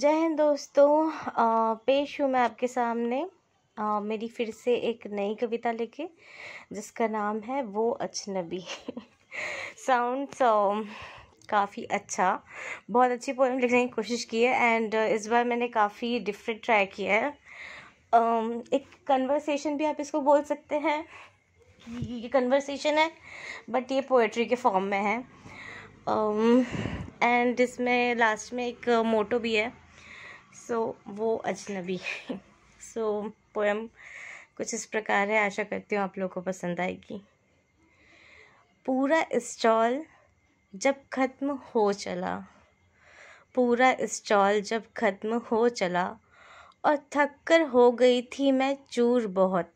जय हिंद दोस्तों पेश हूँ मैं आपके सामने आ, मेरी फिर से एक नई कविता लेके जिसका नाम है वो अजनबी साउंड काफ़ी अच्छा बहुत अच्छी पोएम लिखने की कोशिश की है एंड इस बार मैंने काफ़ी डिफरेंट ट्राई किया है एक कन्वर्सेशन भी आप इसको बोल सकते हैं ये कन्वर्सेशन है बट ये पोएट्री के फॉर्म में है एंड um, इसमें लास्ट में एक मोटो भी है सो so, वो अजनबी है सो so, पोएम कुछ इस प्रकार है आशा करती हूँ आप लोगों को पसंद आएगी पूरा स्टॉल जब ख़त्म हो चला पूरा स्टॉल जब ख़त्म हो चला और थक कर हो गई थी मैं चूर बहुत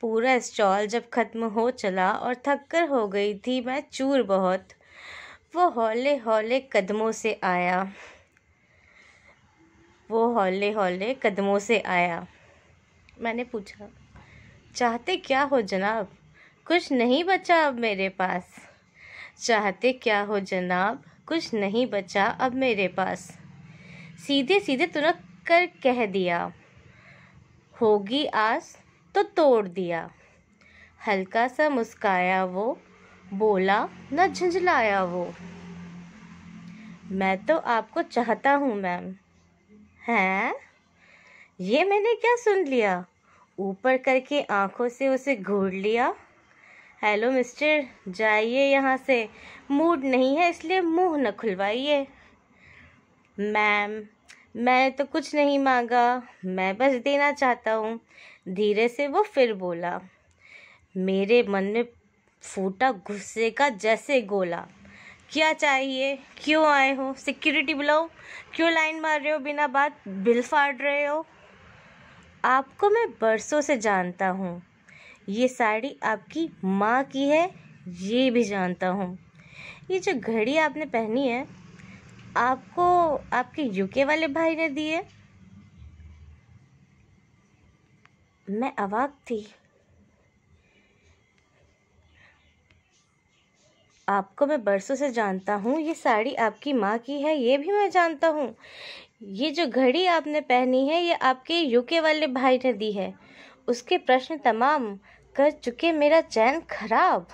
पूरा स्टॉल जब ख़त्म हो चला और थक कर हो गई थी मैं चूर बहुत वो हौले हौले कदमों से आया वो हौले हौले कदमों से आया मैंने पूछा चाहते क्या हो जनाब कुछ नहीं बचा अब मेरे पास चाहते क्या हो जनाब कुछ नहीं बचा अब मेरे पास सीधे सीधे तुरंत कर कह दिया होगी आस तो तोड़ दिया हल्का सा मुस्काया वो बोला न झंझलाया वो मैं तो आपको चाहता हूँ मैम हैं ये मैंने क्या सुन लिया ऊपर करके आंखों से उसे घूर लिया हेलो मिस्टर जाइए यहाँ से मूड नहीं है इसलिए मुंह न खुलवाइए मैम मैंने तो कुछ नहीं मांगा मैं बस देना चाहता हूँ धीरे से वो फिर बोला मेरे मन में फूटा गुस्से का जैसे गोला क्या चाहिए क्यों आए हो सिक्योरिटी बुलाओ क्यों लाइन मार रहे हो बिना बात बिल फाड़ रहे हो आपको मैं बरसों से जानता हूँ ये साड़ी आपकी माँ की है ये भी जानता हूँ ये जो घड़ी आपने पहनी है आपको आपके यूके वाले भाई ने दी है मैं अवाक थी आपको मैं बरसों से जानता हूँ ये साड़ी आपकी माँ की है ये भी मैं जानता हूँ ये जो घड़ी आपने पहनी है ये आपके यूके वाले भाई ने दी है उसके प्रश्न तमाम कर चुके मेरा चैन खराब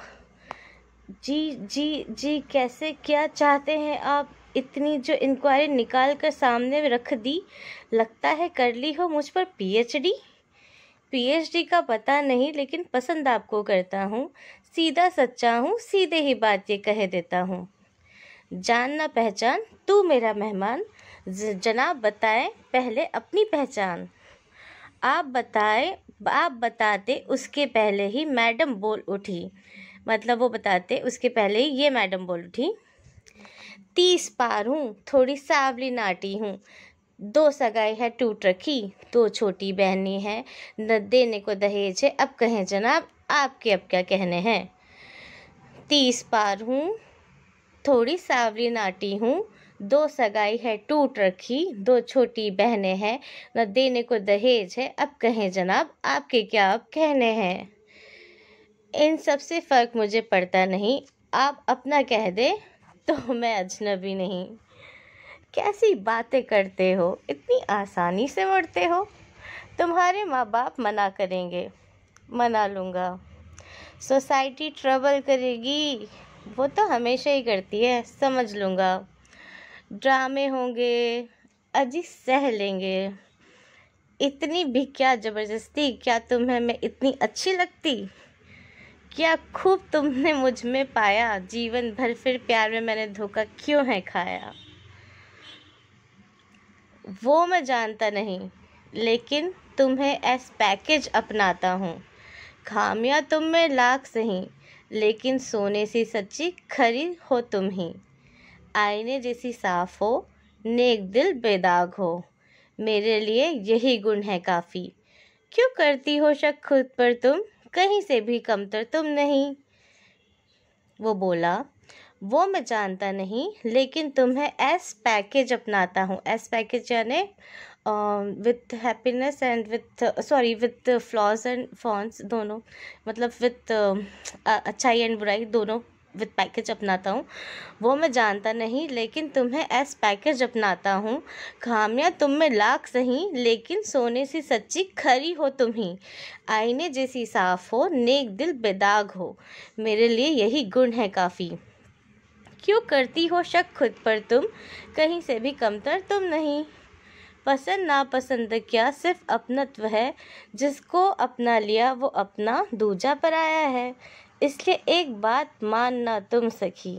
जी जी जी कैसे क्या चाहते हैं आप इतनी जो इंक्वायरी निकाल कर सामने रख दी लगता है कर ली हो मुझ पर पीएचडी पीएचडी का पता नहीं लेकिन पसंद आपको करता हूँ सीधा सच्चा हूँ सीधे ही बात ये कह देता हूँ जान ना पहचान तू मेरा मेहमान जनाब बताएं पहले अपनी पहचान आप बताए आप बताते उसके पहले ही मैडम बोल उठी मतलब वो बताते उसके पहले ही ये मैडम बोल उठी तीस पार हूँ थोड़ी सावली नाटी हूँ दो सगाई है टूट रखी दो छोटी बहनी है न देने को दहेज है अब कहें जनाब आपके अब क्या कहने हैं तीस पार हूँ थोड़ी सावरी नाटी हूँ दो सगाई है टूट रखी दो छोटी बहनें हैं न देने को दहेज है अब कहें जनाब आपके क्या अब कहने हैं इन सब से फ़र्क मुझे पड़ता नहीं आप अपना कह दे तो मैं अजनबी नहीं कैसी बातें करते हो इतनी आसानी से मरते हो तुम्हारे माँ बाप मना करेंगे मना लूँगा सोसाइटी ट्रबल करेगी वो तो हमेशा ही करती है समझ लूँगा ड्रामे होंगे अजी सह लेंगे इतनी भी क्या ज़बरदस्ती क्या तुम्हें मैं इतनी अच्छी लगती क्या खूब तुमने मुझ में पाया जीवन भर फिर प्यार में मैंने धोखा क्यों है खाया वो मैं जानता नहीं लेकिन तुम्हें एस पैकेज अपनाता हूँ खामियाँ तुम में लाख सही लेकिन सोने से सच्ची खरी हो तुम ही आईने जैसी साफ हो नेक दिल बेदाग हो मेरे लिए यही गुण है काफ़ी क्यों करती हो शक खुद पर तुम कहीं से भी कमतर तुम नहीं वो बोला वो मैं जानता नहीं लेकिन तुम्हें एस पैकेज अपनाता हूँ एस पैकेज यानी with happiness and with sorry with flaws and fawns दोनों मतलब विथ अच्छाई एंड बुराई दोनों विथ पैकेज अपनाता हूँ वो मैं जानता नहीं लेकिन तुम्हें एस पैकेज अपनाता हूँ खामियाँ तुम में लाख सही लेकिन सोने सी सच्ची खरी हो तुम ही आईने जैसी साफ हो नेक दिल बेदाग हो मेरे लिए यही गुण है काफ़ी क्यों करती हो शक खुद पर तुम कहीं से भी कमतर तुम नहीं पसंद नापसंद क्या सिर्फ अपनत्व है जिसको अपना लिया वो अपना दूजा पराया है इसलिए एक बात मानना तुम सखी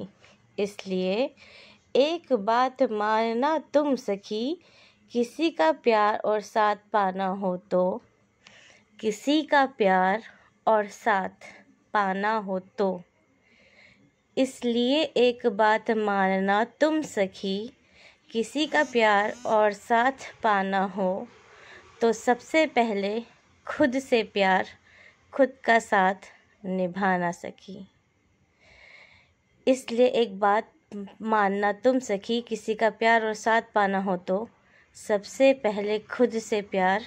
इसलिए एक बात मानना तुम सखी किसी का प्यार और साथ पाना हो तो किसी का प्यार और साथ पाना हो तो इसलिए एक बात मानना तुम सखी किसी का प्यार और साथ पाना हो तो सबसे पहले खुद से प्यार खुद का साथ निभाना सखी इसलिए एक बात मानना तुम सखी किसी का प्यार और साथ पाना हो तो सबसे पहले खुद से प्यार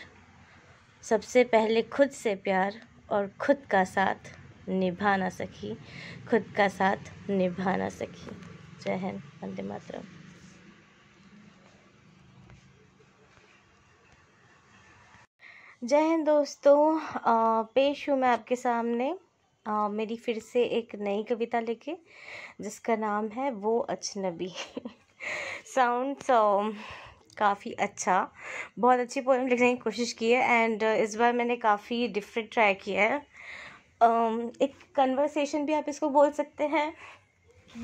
सबसे पहले खुद से प्यार और खुद का साथ निभा ना सकी खुद का साथ निभा ना सकी जय हिंद वंदे मातरम जय हिंद दोस्तों पेश हूँ मैं आपके सामने आ, मेरी फिर से एक नई कविता लेके जिसका नाम है वो अजनबी साउंड काफ़ी अच्छा बहुत अच्छी पोइम लिखने की कोशिश की है एंड इस बार मैंने काफ़ी डिफरेंट ट्राई किया है एक कन्वर्सेशन भी आप इसको बोल सकते हैं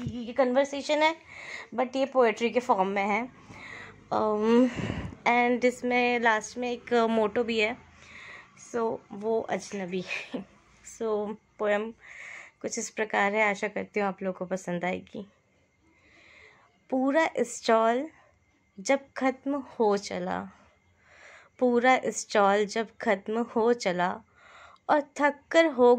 ये कन्वर्सेशन है बट ये पोएट्री के फॉर्म में है एंड इसमें लास्ट में एक मोटो भी है सो so, वो अजनबी सो so, पोएम कुछ इस प्रकार है आशा करती हूँ आप लोगों को पसंद आएगी पूरा स्टॉल जब ख़त्म हो चला पूरा स्टॉल जब ख़त्म हो चला और थक कर हो